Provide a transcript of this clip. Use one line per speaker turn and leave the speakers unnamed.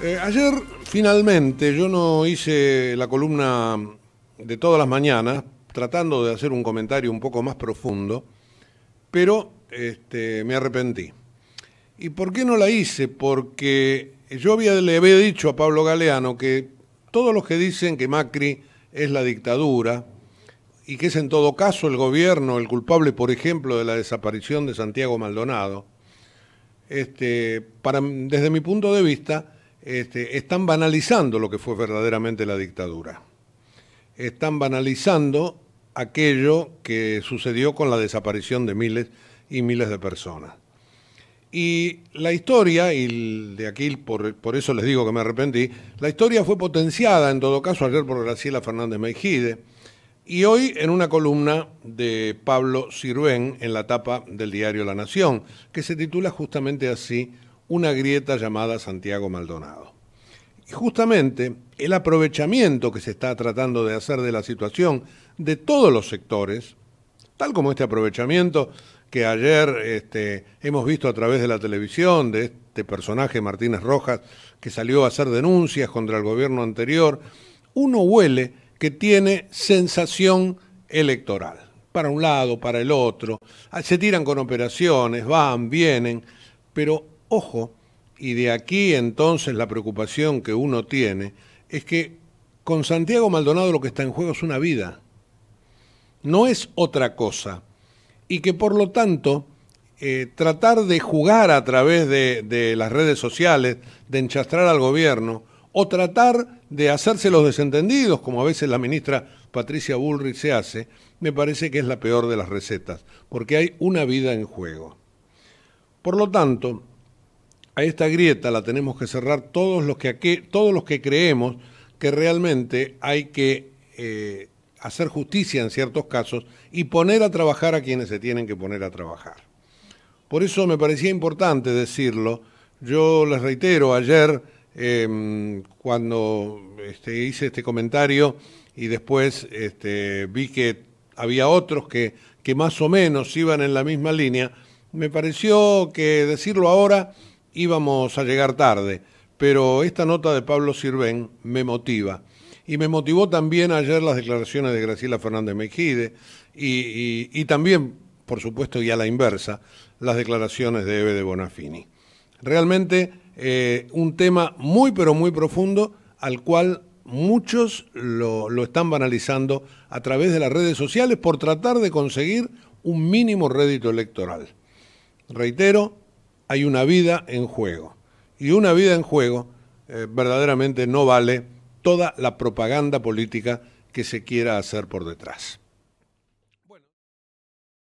Eh, ayer, finalmente, yo no hice la columna de todas las mañanas, tratando de hacer un comentario un poco más profundo, pero este, me arrepentí. ¿Y por qué no la hice? Porque yo había, le había dicho a Pablo Galeano que todos los que dicen que Macri es la dictadura y que es en todo caso el gobierno el culpable, por ejemplo, de la desaparición de Santiago Maldonado, este, desde mi punto de vista, este, están banalizando lo que fue verdaderamente la dictadura. Están banalizando aquello que sucedió con la desaparición de miles y miles de personas. Y la historia, y de aquí por, eso les digo que me arrepentí, la historia fue potenciada en todo caso ayer por Graciela Fernández Mejide y hoy en una columna de Pablo Sirven en la tapa del diario La Nación, que se titula justamente así una grieta llamada Santiago Maldonado. Y justamente el aprovechamiento que se está tratando de hacer de la situación de todos los sectores, tal como este aprovechamiento que ayer este, hemos visto a través de la televisión de este personaje Martínez Rojas que salió a hacer denuncias contra el gobierno anterior, uno huele que tiene sensación electoral, para un lado, para el otro, se tiran con operaciones, van, vienen, pero Ojo, y de aquí entonces la preocupación que uno tiene es que con Santiago Maldonado lo que está en juego es una vida, no es otra cosa, y que por lo tanto eh, tratar de jugar a través de, de las redes sociales, de enchastrar al gobierno, o tratar de hacerse los desentendidos, como a veces la ministra Patricia Bullrich se hace, me parece que es la peor de las recetas, porque hay una vida en juego. Por lo tanto, a esta grieta la tenemos que cerrar todos los que, todos los que creemos que realmente hay que eh, hacer justicia en ciertos casos y poner a trabajar a quienes se tienen que poner a trabajar. Por eso me parecía importante decirlo. Yo les reitero, ayer em, cuando este, hice este comentario y después este, vi que había otros que, que más o menos iban en la misma línea, me pareció que decirlo ahora íbamos a llegar tarde, pero esta nota de Pablo Sirven me motiva. Y me motivó también ayer las declaraciones de Graciela Fernández Mejide y, también, por supuesto, y a la inversa, las declaraciones de Eve de Bonafini. Realmente eh, un tema muy, pero muy profundo al cual muchos lo, lo, están banalizando a través de las redes sociales por tratar de conseguir un mínimo rédito electoral. Reitero, hay una vida en juego. Y una vida en juego eh, verdaderamente no vale toda la propaganda política que se quiera hacer por detrás.